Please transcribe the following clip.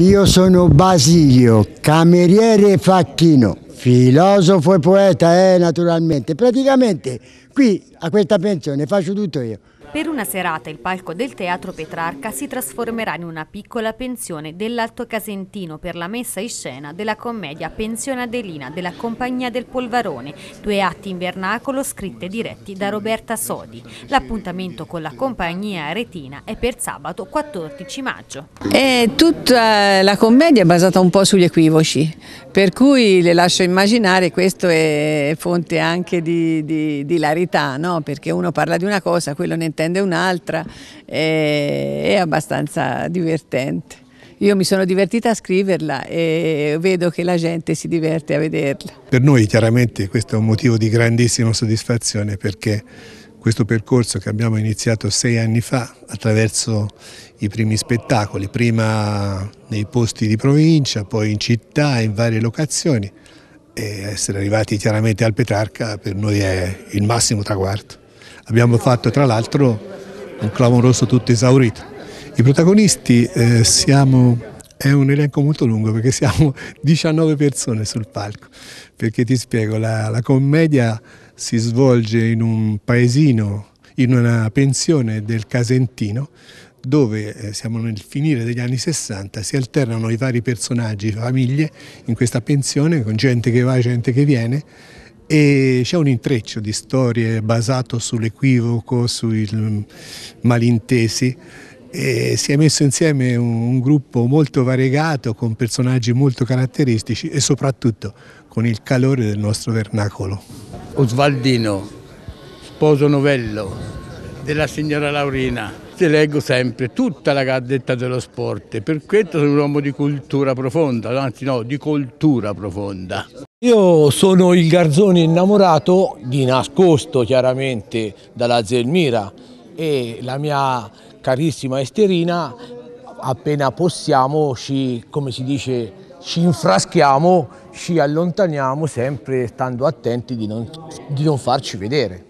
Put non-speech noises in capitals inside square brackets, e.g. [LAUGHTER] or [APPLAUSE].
Io sono Basilio, cameriere facchino, filosofo e poeta, eh, naturalmente. Praticamente qui a questa pensione faccio tutto io. Per una serata il palco del Teatro Petrarca si trasformerà in una piccola pensione dell'Alto Casentino per la messa in scena della commedia Pensione Adelina della Compagnia del Polvarone, due atti in vernacolo scritti e diretti da Roberta Sodi. L'appuntamento con la compagnia aretina è per sabato 14 maggio. È tutta la commedia è basata un po' sugli equivoci, per cui le lascio immaginare, questo è fonte anche di, di, di larità, no? perché uno parla di una cosa, quello ne tende un'altra, è abbastanza divertente. Io mi sono divertita a scriverla e vedo che la gente si diverte a vederla. Per noi chiaramente questo è un motivo di grandissima soddisfazione perché questo percorso che abbiamo iniziato sei anni fa attraverso i primi spettacoli, prima nei posti di provincia, poi in città, in varie locazioni, e essere arrivati chiaramente al Petrarca per noi è il massimo traguardo. Abbiamo fatto tra l'altro un clamoroso tutto esaurito. I protagonisti eh, siamo, è un elenco molto lungo perché siamo 19 [LAUGHS] persone sul palco, perché ti spiego, la, la commedia si svolge in un paesino, in una pensione del Casentino, dove eh, siamo nel finire degli anni 60, si alternano i vari personaggi, famiglie in questa pensione con gente che va e gente che viene e c'è un intreccio di storie basato sull'equivoco, sui mm, malintesi e si è messo insieme un, un gruppo molto variegato con personaggi molto caratteristici e soprattutto con il calore del nostro vernacolo. Osvaldino, sposo novello della signora Laurina, riviste leggo sempre tutta la gazzetta dello sport, e per questo sono un uomo di cultura profonda, anzi no, di cultura profonda. Io sono il Garzone innamorato, di nascosto chiaramente, dalla Zelmira e la mia carissima Esterina, appena possiamo, ci, come si dice, ci infraschiamo, ci allontaniamo sempre stando attenti di non, di non farci vedere.